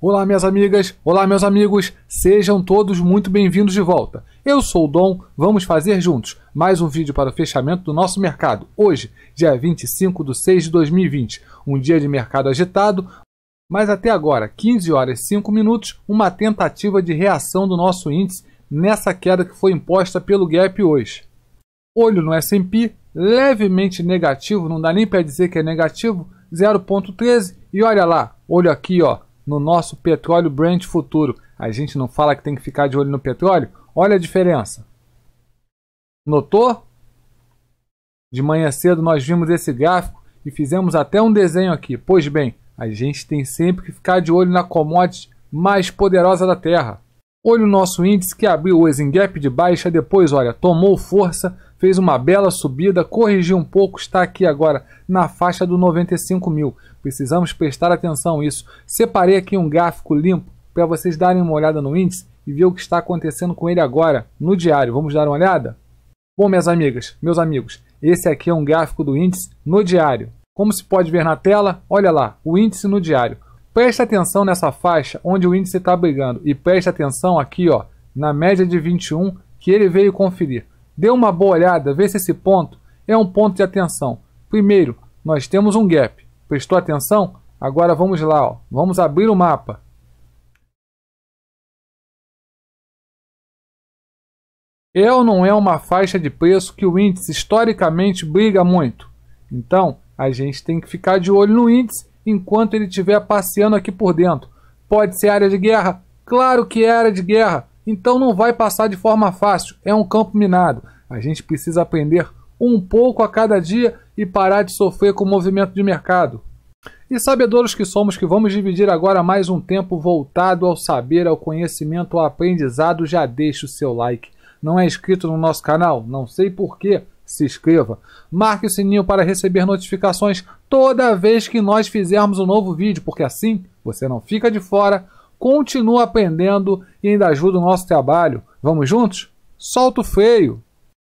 Olá, minhas amigas, olá, meus amigos, sejam todos muito bem-vindos de volta. Eu sou o Dom, vamos fazer juntos mais um vídeo para o fechamento do nosso mercado, hoje, dia 25 de 6 de 2020, um dia de mercado agitado, mas até agora, 15 horas e 5 minutos, uma tentativa de reação do nosso índice nessa queda que foi imposta pelo Gap hoje. Olho no S&P, levemente negativo, não dá nem para dizer que é negativo, 0.13 e olha lá, olho aqui, ó, no nosso petróleo Brent futuro. A gente não fala que tem que ficar de olho no petróleo? Olha a diferença. Notou? De manhã cedo nós vimos esse gráfico e fizemos até um desenho aqui. Pois bem, a gente tem sempre que ficar de olho na commodity mais poderosa da Terra. Olha o nosso índice que abriu o em gap de baixa, depois, olha, tomou força, fez uma bela subida, corrigiu um pouco, está aqui agora na faixa do 95 mil. Precisamos prestar atenção nisso. Separei aqui um gráfico limpo para vocês darem uma olhada no índice e ver o que está acontecendo com ele agora, no diário. Vamos dar uma olhada? Bom, minhas amigas, meus amigos, esse aqui é um gráfico do índice no diário. Como se pode ver na tela, olha lá, o índice no diário. Preste atenção nessa faixa onde o índice está brigando e preste atenção aqui ó, na média de 21 que ele veio conferir. Dê uma boa olhada, vê se esse ponto é um ponto de atenção. Primeiro, nós temos um gap. Prestou atenção? Agora vamos lá, ó. vamos abrir o mapa. El não é uma faixa de preço que o índice historicamente briga muito. Então, a gente tem que ficar de olho no índice enquanto ele estiver passeando aqui por dentro. Pode ser área de guerra? Claro que é área de guerra. Então não vai passar de forma fácil. É um campo minado. A gente precisa aprender um pouco a cada dia e parar de sofrer com o movimento de mercado. E sabedores que somos que vamos dividir agora mais um tempo voltado ao saber, ao conhecimento, ao aprendizado, já deixe o seu like. Não é inscrito no nosso canal? Não sei porquê. Se inscreva. Marque o sininho para receber notificações toda vez que nós fizermos um novo vídeo, porque assim você não fica de fora, continua aprendendo e ainda ajuda o nosso trabalho. Vamos juntos? Solta o freio!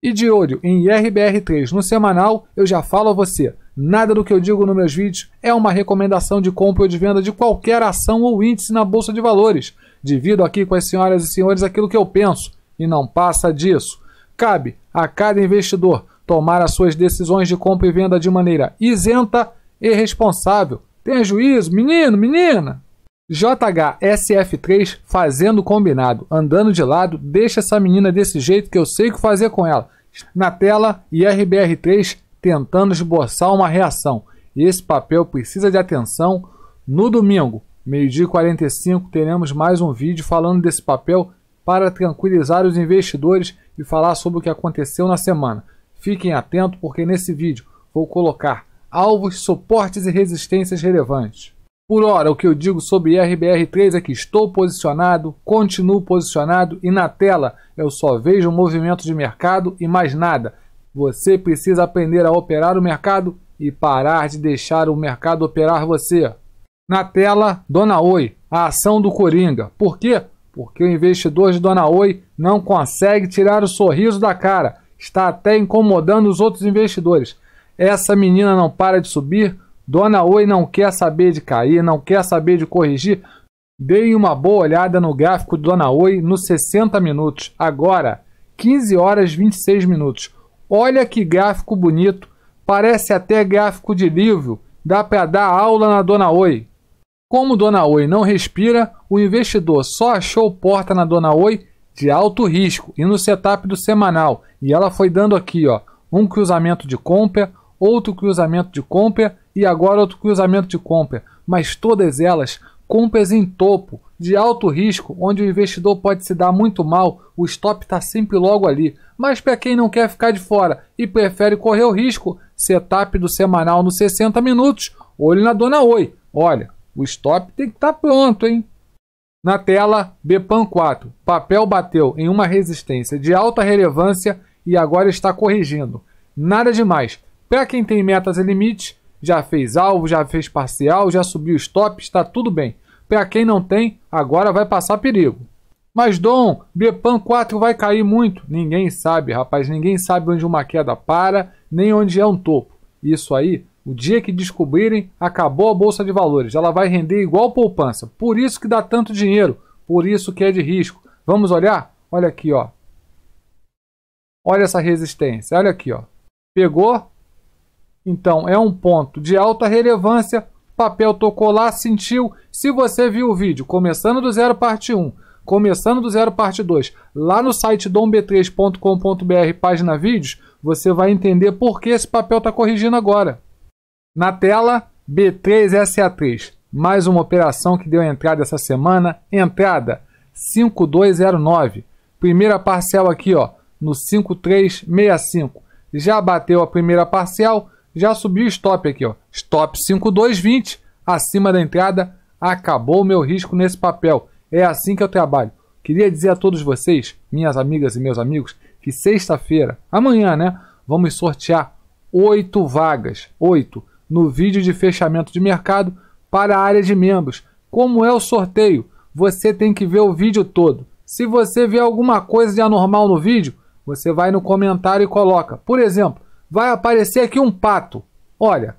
E de olho em IRBR3 no semanal, eu já falo a você. Nada do que eu digo nos meus vídeos é uma recomendação de compra ou de venda de qualquer ação ou índice na bolsa de valores. Divido aqui com as senhoras e senhores aquilo que eu penso e não passa disso. Cabe a cada investidor tomar as suas decisões de compra e venda de maneira isenta e responsável. Tenha juízo, menino, menina! JHSF3 fazendo combinado, andando de lado, deixa essa menina desse jeito que eu sei o que fazer com ela. Na tela, IRBR3 tentando esboçar uma reação. Esse papel precisa de atenção. No domingo, meio-dia e 45, teremos mais um vídeo falando desse papel para tranquilizar os investidores e falar sobre o que aconteceu na semana. Fiquem atentos porque nesse vídeo vou colocar alvos, suportes e resistências relevantes. Por hora, o que eu digo sobre RBR3 é que estou posicionado, continuo posicionado e na tela eu só vejo movimento de mercado e mais nada. Você precisa aprender a operar o mercado e parar de deixar o mercado operar você. Na tela, Dona Oi, a ação do Coringa. Por quê? Porque o investidor de Dona Oi não consegue tirar o sorriso da cara, está até incomodando os outros investidores. Essa menina não para de subir, Dona Oi não quer saber de cair, não quer saber de corrigir. Deem uma boa olhada no gráfico do Dona Oi nos 60 minutos, agora, 15 horas 26 minutos. Olha que gráfico bonito, parece até gráfico de livro, dá para dar aula na Dona Oi. Como Dona Oi não respira, o investidor só achou porta na Dona Oi de alto risco e no setup do semanal. E ela foi dando aqui, ó, um cruzamento de compra, outro cruzamento de Comper e agora outro cruzamento de Comper, mas todas elas compras em topo, de alto risco, onde o investidor pode se dar muito mal, o stop está sempre logo ali. Mas para quem não quer ficar de fora e prefere correr o risco, setup do semanal nos 60 minutos, olho na dona Oi. Olha, o stop tem que estar tá pronto, hein? Na tela, Bepan 4. Papel bateu em uma resistência de alta relevância e agora está corrigindo. Nada demais. Para quem tem metas e limites, já fez alvo, já fez parcial, já subiu stop, está tudo bem. Para quem não tem, agora vai passar perigo. Mas Dom, Bepan 4 vai cair muito. Ninguém sabe, rapaz, ninguém sabe onde uma queda para, nem onde é um topo. Isso aí, o dia que descobrirem, acabou a bolsa de valores. Ela vai render igual poupança. Por isso que dá tanto dinheiro, por isso que é de risco. Vamos olhar? Olha aqui, ó. Olha essa resistência, olha aqui, ó. Pegou, então, é um ponto de alta relevância. Papel tocou lá, sentiu. Se você viu o vídeo começando do zero, parte 1, começando do zero, parte 2, lá no site domb3.com.br, página vídeos, você vai entender por que esse papel está corrigindo agora. Na tela, B3SA3. Mais uma operação que deu entrada essa semana. Entrada 5209. Primeira parcial aqui, ó, no 5365. Já bateu a primeira parcial, já subiu stop aqui, ó. Stop 5220 acima da entrada, acabou o meu risco nesse papel. É assim que eu trabalho. Queria dizer a todos vocês, minhas amigas e meus amigos, que sexta-feira, amanhã, né, vamos sortear oito vagas, oito, no vídeo de fechamento de mercado para a área de membros. Como é o sorteio? Você tem que ver o vídeo todo. Se você vê alguma coisa de anormal no vídeo, você vai no comentário e coloca. Por exemplo, vai aparecer aqui um pato. Olha,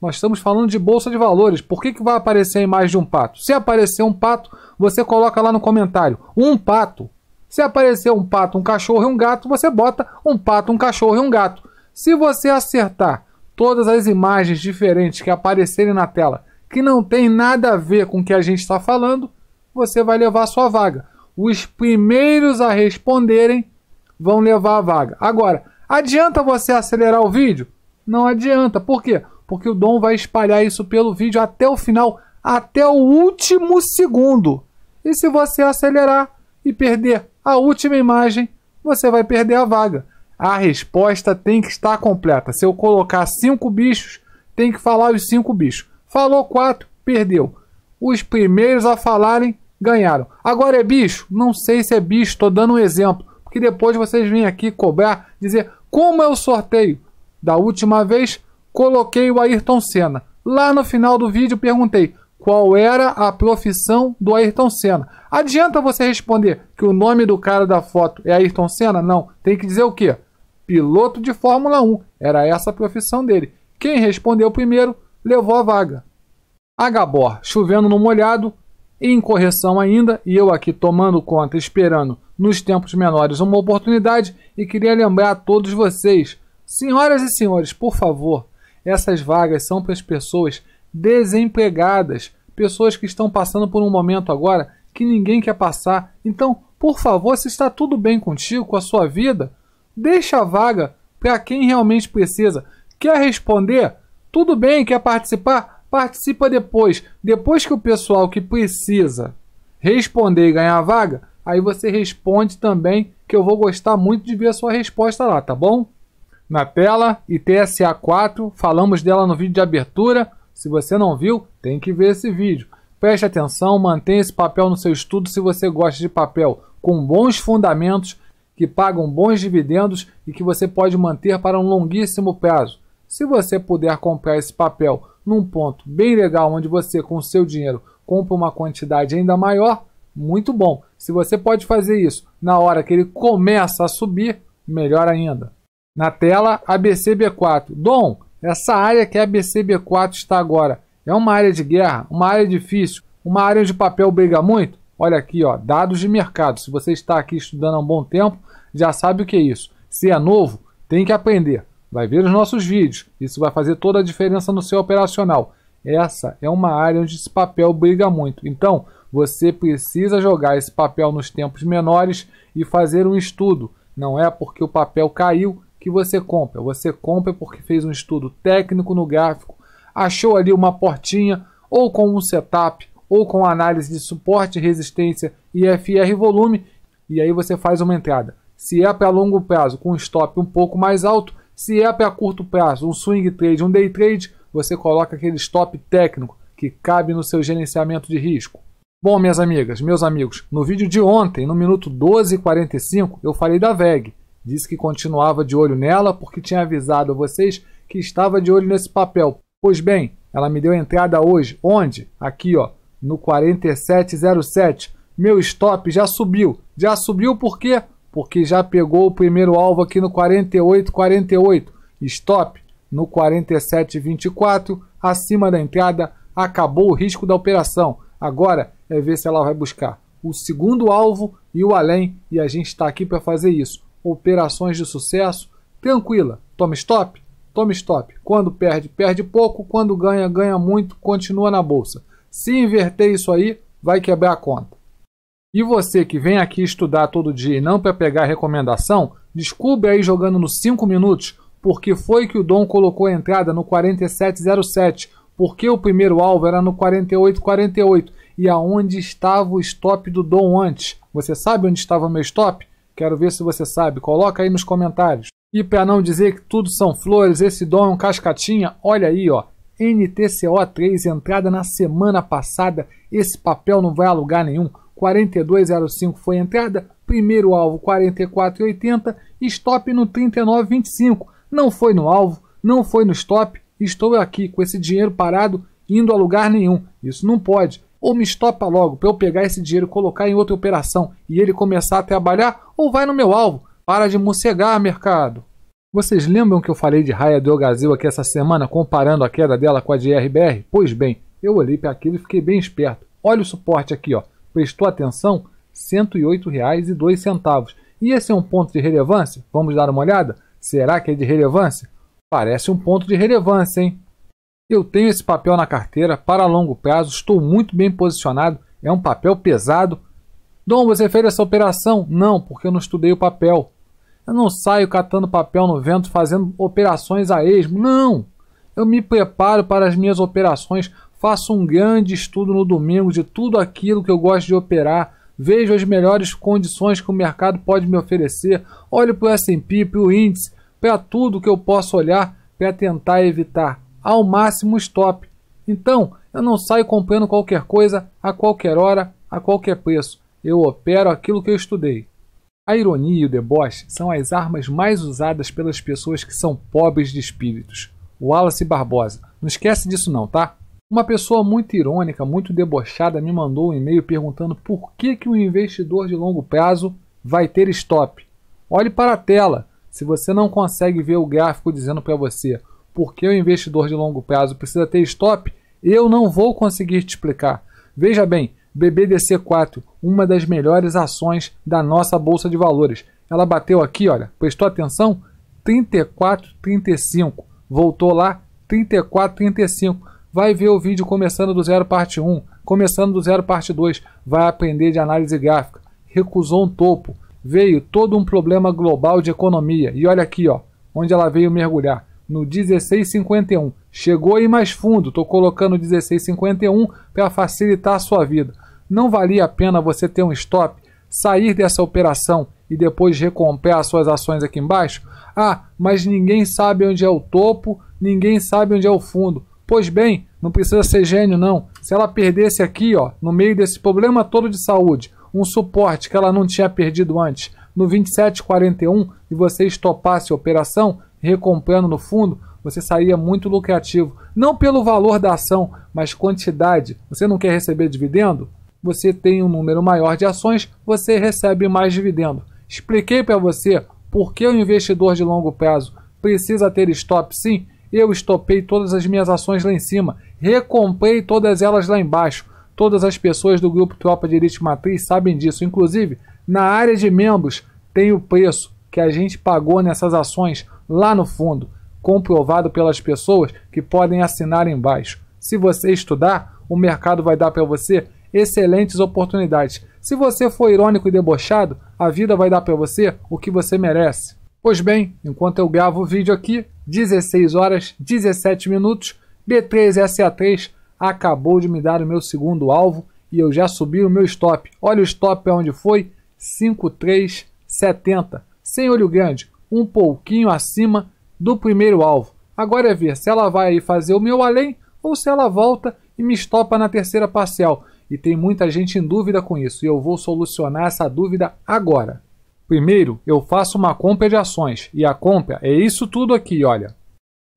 nós estamos falando de bolsa de valores. Por que, que vai aparecer mais de um pato? Se aparecer um pato, você coloca lá no comentário um pato. Se aparecer um pato, um cachorro e um gato, você bota um pato, um cachorro e um gato. Se você acertar todas as imagens diferentes que aparecerem na tela que não tem nada a ver com o que a gente está falando, você vai levar sua vaga. Os primeiros a responderem vão levar a vaga. Agora, Adianta você acelerar o vídeo? Não adianta. Por quê? Porque o Dom vai espalhar isso pelo vídeo até o final, até o último segundo. E se você acelerar e perder a última imagem, você vai perder a vaga. A resposta tem que estar completa. Se eu colocar cinco bichos, tem que falar os cinco bichos. Falou quatro, perdeu. Os primeiros a falarem ganharam. Agora é bicho? Não sei se é bicho, estou dando um exemplo. Porque depois vocês vêm aqui cobrar, dizer como é o sorteio? Da última vez, coloquei o Ayrton Senna. Lá no final do vídeo, perguntei qual era a profissão do Ayrton Senna. Adianta você responder que o nome do cara da foto é Ayrton Senna? Não. Tem que dizer o quê? Piloto de Fórmula 1. Era essa a profissão dele. Quem respondeu primeiro levou a vaga. Gabor, chovendo no molhado, em correção ainda, e eu aqui tomando conta, esperando nos tempos menores uma oportunidade, e queria lembrar a todos vocês, senhoras e senhores, por favor, essas vagas são para as pessoas desempregadas, pessoas que estão passando por um momento agora que ninguém quer passar. Então, por favor, se está tudo bem contigo, com a sua vida, deixa a vaga para quem realmente precisa. Quer responder? Tudo bem, quer participar? Participa depois. Depois que o pessoal que precisa responder e ganhar a vaga, aí você responde também, que eu vou gostar muito de ver a sua resposta lá, tá bom? Na tela, ITSA 4, falamos dela no vídeo de abertura. Se você não viu, tem que ver esse vídeo. Preste atenção, mantenha esse papel no seu estudo se você gosta de papel com bons fundamentos, que pagam bons dividendos e que você pode manter para um longuíssimo prazo. Se você puder comprar esse papel num ponto bem legal onde você com o seu dinheiro compra uma quantidade ainda maior, muito bom. Se você pode fazer isso na hora que ele começa a subir, melhor ainda. Na tela, ABCB4. Dom, essa área que é a ABCB4 está agora é uma área de guerra, uma área difícil, uma área onde o papel briga muito? Olha aqui, ó, dados de mercado. Se você está aqui estudando há um bom tempo, já sabe o que é isso. Se é novo, tem que aprender vai ver os nossos vídeos. Isso vai fazer toda a diferença no seu operacional. Essa é uma área onde esse papel briga muito. Então, você precisa jogar esse papel nos tempos menores e fazer um estudo. Não é porque o papel caiu que você compra. Você compra porque fez um estudo técnico no gráfico, achou ali uma portinha, ou com um setup, ou com análise de suporte, resistência e FR volume, e aí você faz uma entrada. Se é para longo prazo, com um stop um pouco mais alto, se é para curto prazo, um swing trade, um day trade, você coloca aquele stop técnico que cabe no seu gerenciamento de risco. Bom, minhas amigas, meus amigos, no vídeo de ontem, no minuto 12 e 45, eu falei da VEG. Disse que continuava de olho nela porque tinha avisado a vocês que estava de olho nesse papel. Pois bem, ela me deu entrada hoje. Onde? Aqui, ó, no 4707. Meu stop já subiu. Já subiu porque porque já pegou o primeiro alvo aqui no 48,48. Stop no 47,24, acima da entrada, acabou o risco da operação. Agora é ver se ela vai buscar o segundo alvo e o além, e a gente está aqui para fazer isso. Operações de sucesso, tranquila. Toma stop, toma stop. Quando perde, perde pouco. Quando ganha, ganha muito. Continua na bolsa. Se inverter isso aí, vai quebrar a conta. E você que vem aqui estudar todo dia e não para pegar recomendação, descubra aí jogando nos 5 minutos porque foi que o Dom colocou a entrada no 4707, porque o primeiro alvo era no 4848 e aonde estava o stop do Dom antes. Você sabe onde estava o meu stop? Quero ver se você sabe. Coloca aí nos comentários. E para não dizer que tudo são flores, esse Dom é um cascatinha. Olha aí, ó. NTCO 3 entrada na semana passada. Esse papel não vai alugar nenhum. 42,05 foi a entrada, primeiro alvo 44,80, stop no 39,25. Não foi no alvo, não foi no stop, estou aqui com esse dinheiro parado indo a lugar nenhum. Isso não pode. Ou me estopa logo para eu pegar esse dinheiro e colocar em outra operação e ele começar a trabalhar, ou vai no meu alvo. Para de mossegar, mercado. Vocês lembram que eu falei de raia do aqui essa semana, comparando a queda dela com a de RBR? Pois bem, eu olhei para aquilo e fiquei bem esperto. Olha o suporte aqui, ó prestou atenção, R$ 108,02. E esse é um ponto de relevância? Vamos dar uma olhada? Será que é de relevância? Parece um ponto de relevância, hein? Eu tenho esse papel na carteira para longo prazo, estou muito bem posicionado, é um papel pesado. Dom, você fez essa operação? Não, porque eu não estudei o papel. Eu não saio catando papel no vento fazendo operações a esmo. Não! Eu me preparo para as minhas operações Faço um grande estudo no domingo de tudo aquilo que eu gosto de operar. Vejo as melhores condições que o mercado pode me oferecer. Olho para o S&P, para o índice, para tudo que eu posso olhar para tentar evitar ao máximo o stop. Então, eu não saio comprando qualquer coisa a qualquer hora, a qualquer preço. Eu opero aquilo que eu estudei. A ironia e o deboche são as armas mais usadas pelas pessoas que são pobres de espíritos. Wallace Barbosa. Não esquece disso não, tá? Uma pessoa muito irônica, muito debochada, me mandou um e-mail perguntando por que, que um investidor de longo prazo vai ter stop. Olhe para a tela se você não consegue ver o gráfico dizendo para você por que o investidor de longo prazo precisa ter stop, eu não vou conseguir te explicar. Veja bem, BBDC4, uma das melhores ações da nossa bolsa de valores. Ela bateu aqui, olha, prestou atenção? 34,35. Voltou lá 34,35. Vai ver o vídeo começando do zero parte 1, começando do zero parte 2, vai aprender de análise gráfica. Recusou um topo. Veio todo um problema global de economia. E olha aqui, ó, onde ela veio mergulhar. No 1651. Chegou aí mais fundo. Estou colocando 1651 para facilitar a sua vida. Não valia a pena você ter um stop, sair dessa operação e depois recomprar suas ações aqui embaixo? Ah, mas ninguém sabe onde é o topo, ninguém sabe onde é o fundo. Pois bem, não precisa ser gênio não. Se ela perdesse aqui, ó, no meio desse problema todo de saúde, um suporte que ela não tinha perdido antes, no 2741 e você estopasse a operação, recomprando no fundo, você saía muito lucrativo. Não pelo valor da ação, mas quantidade. Você não quer receber dividendo? Você tem um número maior de ações, você recebe mais dividendo. Expliquei para você por que o investidor de longo prazo precisa ter stop sim eu estopei todas as minhas ações lá em cima, recomprei todas elas lá embaixo. Todas as pessoas do grupo Tropa de Elite Matriz sabem disso. Inclusive, na área de membros, tem o preço que a gente pagou nessas ações lá no fundo, comprovado pelas pessoas que podem assinar embaixo. Se você estudar, o mercado vai dar para você excelentes oportunidades. Se você for irônico e debochado, a vida vai dar para você o que você merece. Pois bem, enquanto eu gravo o vídeo aqui, 16 horas 17 minutos. B3SA3 acabou de me dar o meu segundo alvo e eu já subi o meu stop. Olha o stop onde foi, 5370. Sem olho grande, um pouquinho acima do primeiro alvo. Agora é ver se ela vai fazer o meu além ou se ela volta e me estopa na terceira parcial. E tem muita gente em dúvida com isso e eu vou solucionar essa dúvida agora. Primeiro, eu faço uma compra de ações, e a compra é isso tudo aqui, olha.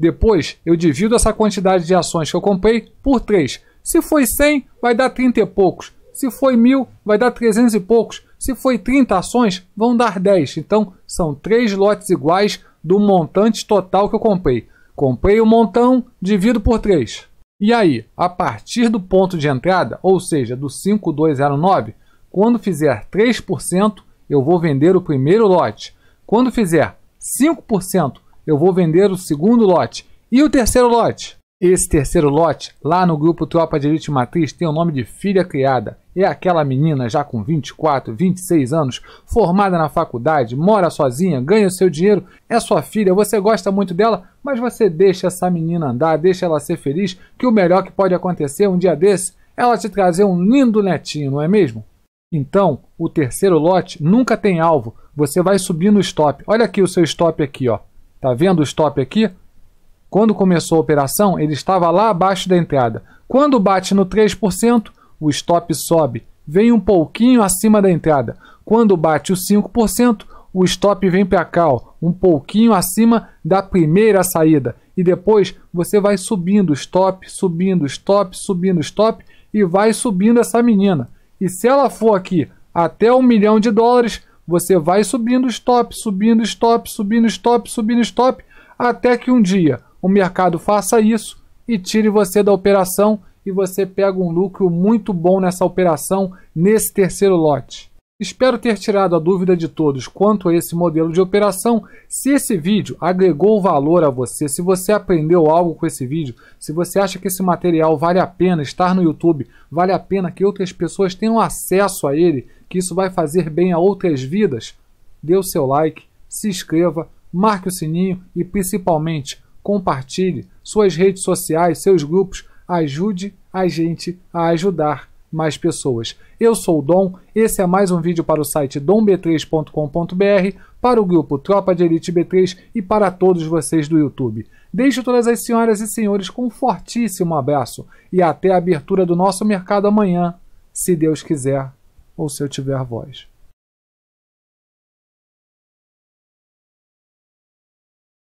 Depois, eu divido essa quantidade de ações que eu comprei por 3. Se foi 100, vai dar 30 e poucos. Se foi 1.000, vai dar 300 e poucos. Se foi 30 ações, vão dar 10. Então, são 3 lotes iguais do montante total que eu comprei. Comprei o um montão, divido por 3. E aí, a partir do ponto de entrada, ou seja, do 5209, quando fizer 3%, eu vou vender o primeiro lote. Quando fizer 5%, eu vou vender o segundo lote. E o terceiro lote? Esse terceiro lote, lá no grupo Tropa de Elite Matriz, tem o nome de Filha Criada. É aquela menina já com 24, 26 anos, formada na faculdade, mora sozinha, ganha o seu dinheiro, é sua filha, você gosta muito dela, mas você deixa essa menina andar, deixa ela ser feliz, que o melhor que pode acontecer um dia desse é ela te trazer um lindo netinho, não é mesmo? Então, o terceiro lote nunca tem alvo. Você vai subir no stop. Olha aqui o seu stop aqui, ó. Tá vendo o stop aqui? Quando começou a operação, ele estava lá abaixo da entrada. Quando bate no 3%, o stop sobe, vem um pouquinho acima da entrada. Quando bate os 5%, o stop vem para cá, ó, um pouquinho acima da primeira saída. E depois você vai subindo stop, subindo stop, subindo stop e vai subindo essa menina. E se ela for aqui até um milhão de dólares, você vai subindo stop, subindo stop, subindo stop, subindo stop, até que um dia o mercado faça isso e tire você da operação e você pega um lucro muito bom nessa operação nesse terceiro lote. Espero ter tirado a dúvida de todos quanto a esse modelo de operação. Se esse vídeo agregou valor a você, se você aprendeu algo com esse vídeo, se você acha que esse material vale a pena estar no YouTube, vale a pena que outras pessoas tenham acesso a ele, que isso vai fazer bem a outras vidas, dê o seu like, se inscreva, marque o sininho e principalmente compartilhe suas redes sociais, seus grupos, ajude a gente a ajudar mais pessoas. Eu sou o Dom, esse é mais um vídeo para o site domb3.com.br, para o grupo Tropa de Elite B3 e para todos vocês do YouTube. Deixo todas as senhoras e senhores com um fortíssimo abraço e até a abertura do nosso mercado amanhã, se Deus quiser ou se eu tiver voz.